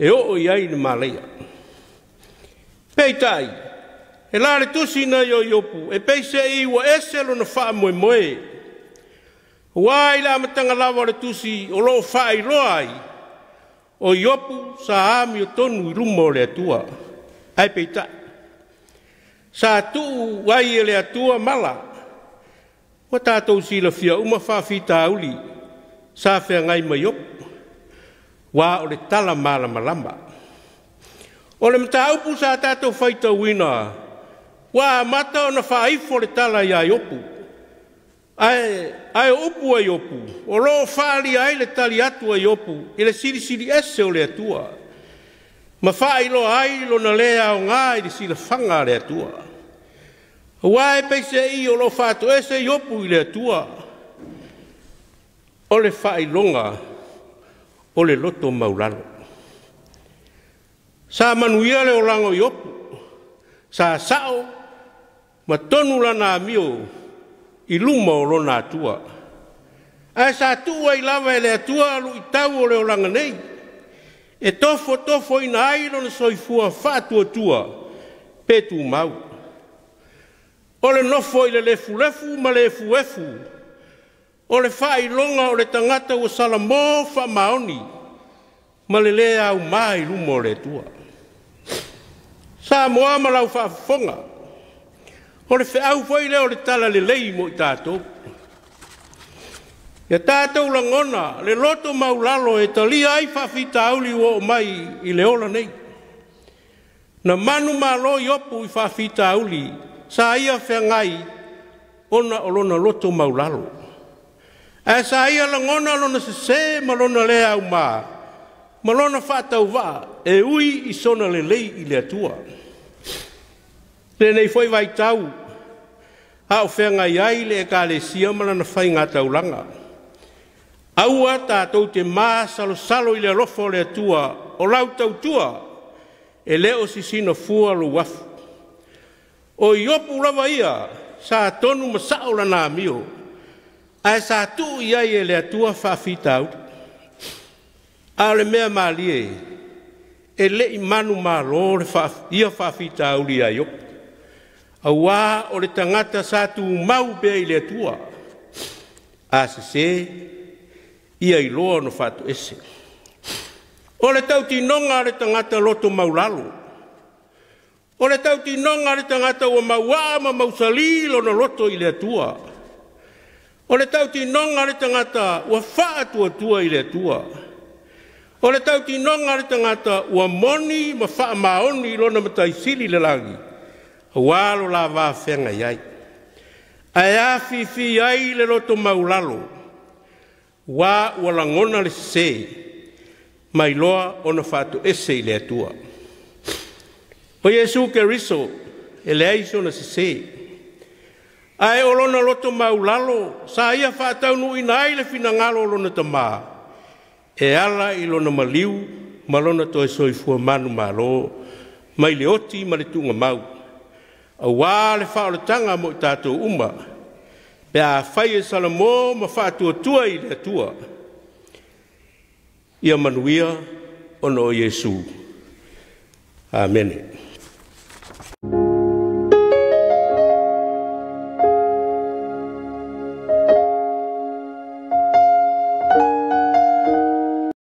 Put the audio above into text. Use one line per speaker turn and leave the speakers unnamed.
e o o iai ni malaya. Peitai, e lare tusi na yo yopu, e peise i wa eselo na faa moe moe. Wa i la matanga lawa re tusi, o lo faa i roai, o yopu sa ami o tonu i rumo le atua. Ai peitai. Sa tu wai e le atua mala, wa tātou sila fia umafafita uli, sa fea ngai mai yopu wa o le tala mala lamba. O le mta upu sa tato faita wina, wa mata ona faifo le tala ya yopu. Ae, ae upu a yopu, o lo faali ai le tali atu a yopu, i le siri siri ese o le atua. Ma fai lo ai lo na lea o ngā i le sila fanga le atua. Wa e peise i o lo fato ese yopu i le atua. O le fai o le fai longa, o le loto maulalo. Sa manuia le o lango iopu, sa sao, ma tonu lana amio, i luma o lona atua. Ae sa atua i lava ele atua alu i tau o le o langa nei, e tofo tofo i na airo le soifua fatua tua, petu mau. O le nofo i le lefu lefu, ma le lefu lefu, o le whailonga o le tangata o sala mō whamaoni, ma le le au mai rumo le tua. Sā moa malau whafonga, o le au whaile o le tala le lei mo i tātou. Ia tātou la ngona, le loto maulalo e tali ai whafita auli o mai i le ola nei. Na manu mā lo i opu i whafita auli, sā ia whengai, ona olona loto maulalo. Ia E sa ia lo ngona lo se se malona le au ma. Malona fata u va e ui i sona le lei i le atua. Le nei foi vai tau. A o fenga i le e ka le sia malana fai ngā tau langa. Aua tātou te mā salo salo i le rofo le tua o lau tau tua e leo si sino fua lo wafu. O iopu rawa ia sa tonu masao lana amio. O iopu rawa ia sa tonu masao lana amio ae sa tuu i ai e, e, e le atua faafitau a o le mea malie e leʻi manu malō ia faafitauli ai op auā o le tagata sa tumau pea i le atua a sesē ia iloa ona faatoʻese o le tautinoga a le tagata loto maulalo o le tautinoga a le tagata ua mauā ma mausalī lona loto i le atua O le tau ti nonga le tangata ua faa tua tua i le tua. O le tau ti nonga le tangata ua moni ma faa maoni i lona matai sili le langi. Hawalo la vaa fenga iai. Ai a fi fi ai le loto maulalo. Wa ua langona le se. Mai loa ona fatu ese i le tua. O Jesu ke riso, ele aiso na se se. se ae o lona loto maulalo sa ia faataunuu inai le finagalo o lona tamā e ala i lona maliu ma lona toe soifua manu mālō mai le oti ma le tugamau auā le faaoletaga mo i tatou uma pe a fai e salomō ma faatuatua i le atua ia manuia ona o iesu amene